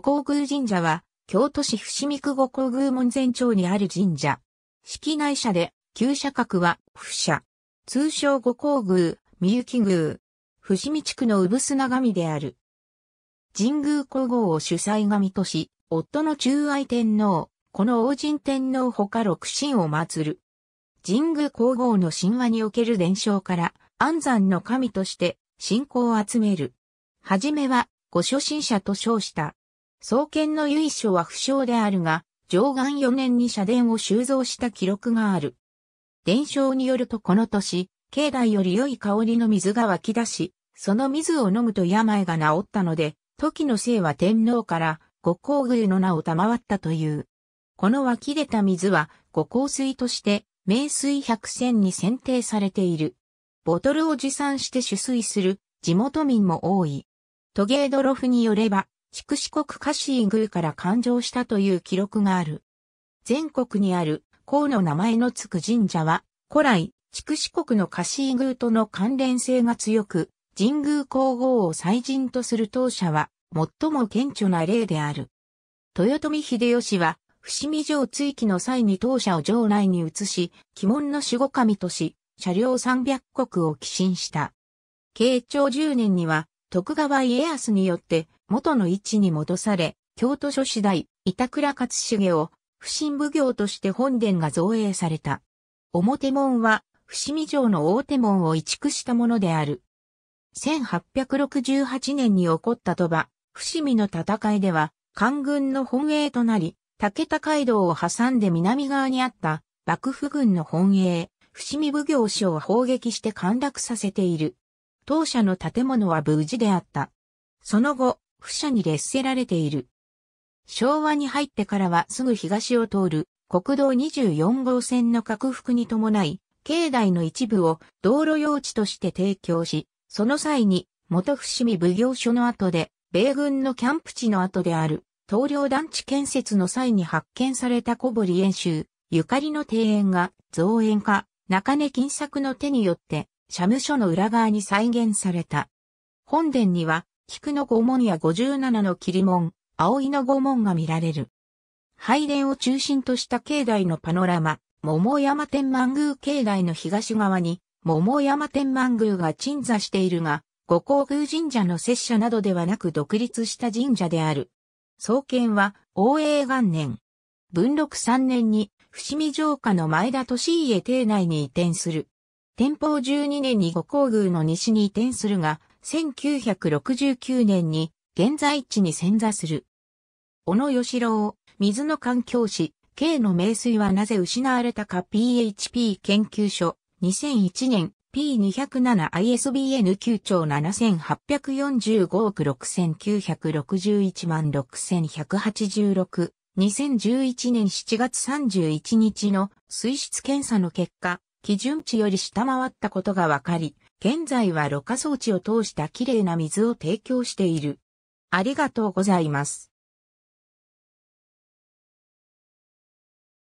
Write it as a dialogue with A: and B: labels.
A: 五皇宮神社は、京都市伏見区五皇宮門前町にある神社。式内社で、旧社格は、不社。通称五皇宮、三幸宮。伏見地区の産砂神である。神宮皇后を主催神とし、夫の中愛天皇、この王神天皇ほか六神を祀る。神宮皇后の神話における伝承から、安産の神として信仰を集める。はじめは、ご初心者と称した。創建の由緒は不詳であるが、上岸4年に社殿を収蔵した記録がある。伝承によるとこの年、境内より良い香りの水が湧き出し、その水を飲むと病が治ったので、時の姓は天皇から五香宮の名を賜ったという。この湧き出た水は五香水として名水百選に選定されている。ボトルを持参して取水する地元民も多い。トゲードロフによれば、筑紫国カシー宮から誕生したという記録がある。全国にある項の名前のつく神社は、古来、筑紫国のカシー宮との関連性が強く、神宮皇后を祭神とする当社は、最も顕著な例である。豊臣秀吉は、伏見城追記の際に当社を城内に移し、鬼門の守護神とし、車両三百国を寄進した。慶長十年には、徳川家康によって、元の位置に戻され、京都諸次第、板倉勝重を、不審奉行として本殿が造営された。表門は、伏見城の大手門を移築したものである。1868年に起こった鳥羽、伏見の戦いでは、官軍の本営となり、武田街道を挟んで南側にあった幕府軍の本営、伏見奉行所を砲撃して陥落させている。当社の建物は無事であった。その後、不舎に列せられている。昭和に入ってからはすぐ東を通る国道24号線の拡幅に伴い、境内の一部を道路用地として提供し、その際に元伏見奉行所の後で、米軍のキャンプ地の後である東梁団地建設の際に発見された小堀演習、ゆかりの庭園が造園家、中根金作の手によって、社務所の裏側に再現された。本殿には、菊の御門や五十七の霧門、葵の御門が見られる。拝殿を中心とした境内のパノラマ、桃山天満宮境内の東側に、桃山天満宮が鎮座しているが、五皇宮神社の拙者などではなく独立した神社である。創建は、応永元年。文禄三年に、伏見城下の前田利家邸内に移転する。天保十二年に五皇宮の西に移転するが、1969年に現在地に潜座する。小野義郎、水の環境史、K の名水はなぜ失われたか PHP 研究所、2001年 P207ISBN 9兆7845億6961万6186、2011年7月31日の水質検査の結果、基準値より下回ったことが分かり、現在はろ過装置を通した綺麗な水を提供している。ありがとうございます。